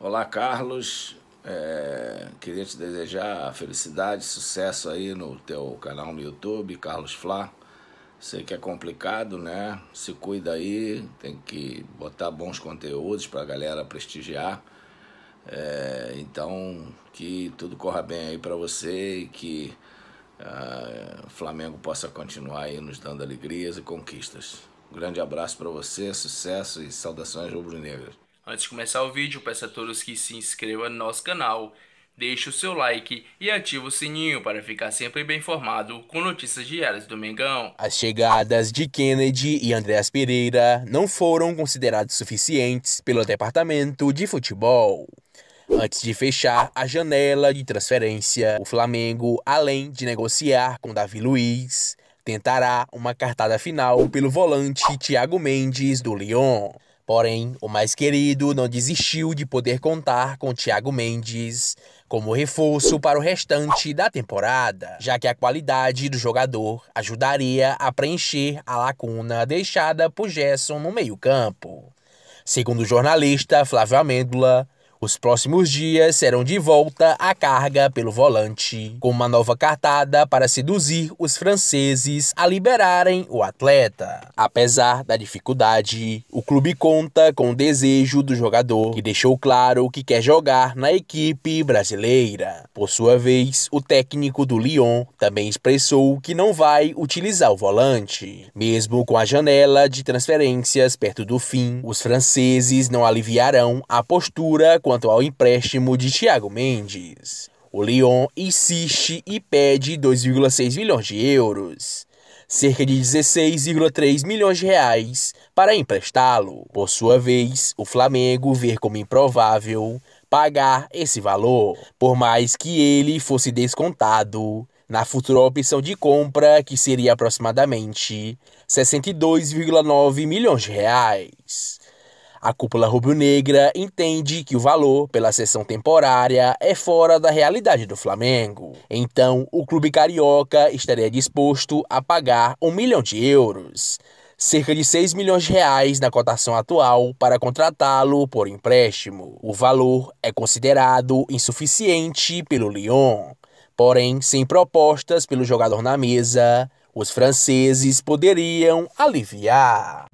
Olá, Carlos. É, queria te desejar felicidade, sucesso aí no teu canal no YouTube, Carlos Flá. Sei que é complicado, né? Se cuida aí, tem que botar bons conteúdos para a galera prestigiar. É, então, que tudo corra bem aí para você e que uh, ah, o Flamengo possa continuar aí nos dando alegrias e conquistas. Um grande abraço para você, sucesso e saudações rubro-negras. Antes de começar o vídeo, peço a todos que se inscrevam no nosso canal, deixe o seu like e ative o sininho para ficar sempre bem informado com notícias diárias do Mengão. As chegadas de Kennedy e Andréas Pereira não foram consideradas suficientes pelo departamento de futebol. Antes de fechar a janela de transferência, o Flamengo, além de negociar com Davi Luiz, tentará uma cartada final pelo volante Thiago Mendes do Lyon. Porém, o mais querido não desistiu de poder contar com Thiago Mendes como reforço para o restante da temporada, já que a qualidade do jogador ajudaria a preencher a lacuna deixada por Gerson no meio-campo. Segundo o jornalista Flávio Amêndola, os próximos dias serão de volta a carga pelo volante, com uma nova cartada para seduzir os franceses a liberarem o atleta. Apesar da dificuldade, o clube conta com o desejo do jogador, que deixou claro que quer jogar na equipe brasileira. Por sua vez, o técnico do Lyon também expressou que não vai utilizar o volante. Mesmo com a janela de transferências perto do fim, os franceses não aliviarão a postura quando quanto ao empréstimo de Thiago Mendes. O Lyon insiste e pede 2,6 milhões de euros, cerca de 16,3 milhões de reais, para emprestá-lo. Por sua vez, o Flamengo vê como improvável pagar esse valor, por mais que ele fosse descontado na futura opção de compra, que seria aproximadamente 62,9 milhões de reais. A cúpula rubro-negra entende que o valor pela sessão temporária é fora da realidade do Flamengo. Então, o clube carioca estaria disposto a pagar um milhão de euros cerca de 6 milhões de reais na cotação atual para contratá-lo por empréstimo. O valor é considerado insuficiente pelo Lyon. Porém, sem propostas pelo jogador na mesa, os franceses poderiam aliviar.